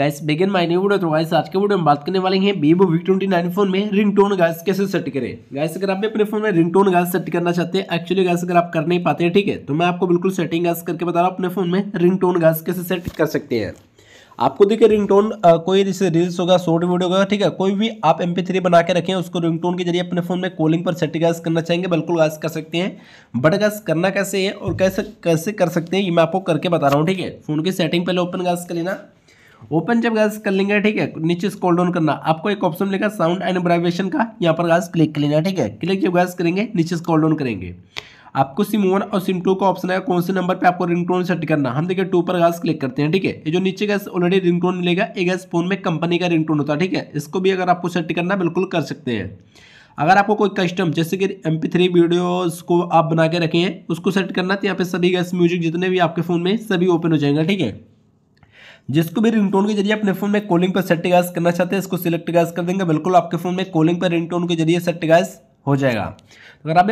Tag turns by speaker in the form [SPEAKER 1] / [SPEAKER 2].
[SPEAKER 1] guys begin my new video तो guys आज के वीडियो में बात करने वाले हैं Vivo V twenty nine phone में रिंगटोन गाइस कैसे सेट करें गैस अगर आप भी अपने फोन में रिंगटोन गाइस सेट करना चाहते हैं एक्चुअली गैस अगर आप कर नहीं पाते हैं ठीक है तो मैं आपको बिल्कुल सेटिंग गाइस करके बता रहा हूँ अपने फोन में रिंगटोन गैस कैसे सेट कर सकते हैं आपको देखिए रिंगटोन कोई जैसे रील्स होगा शॉर्ट वीडियो होगा ठीक है कोई भी आप एम थ्री बना के रखें उसको रिंगटोन के जरिए अपने फ़ोन में कॉलिंग पर सेट गैस करना चाहेंगे बिल्कुल गैस कर सकते हैं बट गैस करना कैसे है और कैसे कैसे कर सकते हैं ये मैं आपको करके बता रहा हूँ ठीक है फ़ोन की सेटिंग पहले ओपन गैस कर लेना ओपन जब गैस कर लेंगे ठीक है नीचे स्कॉल डाउन करना आपको एक ऑप्शन मिलेगा साउंड एंड ब्राइवेशन का यहाँ पर गैस क्लिक कर लेना ठीक है क्लिक जब गैस करेंगे नीचे स्कॉल डाउन करेंगे आपको सिम वन और सिम टू का ऑप्शन है कौन से नंबर पे आपको रिंगटोन सेट करना हम देखिए टू पर गैस क्लिक करते हैं ठीक है ये जो नीचे गैस ऑलरेडी रिंगटोन मिलेगा ये गैस फोन में कंपनी का रिंगटोन होता है ठीक है इसको भी अगर आपको सेट करना बिल्कुल कर सकते हैं अगर आपको कोई कस्टम जैसे कि एम पी थ्री वीडियोज़ को आप बना के रखे हैं उसको सेट करना तो यहाँ पे सभी गैस म्यूजिक जितने भी आपके फ़ोन में सभी ओपन हो जाएंगे ठीक है जिसको भी रिंगटोन के जरिए अपने फोन में कॉलिंग पर सेटेगाइज करना चाहते हैं इसको सिलेक्ट गैस कर देंगे बिल्कुल आपके फोन में कॉलिंग पर रिंगटोन के जरिए सेटिगाइज हो जाएगा तो अगर आप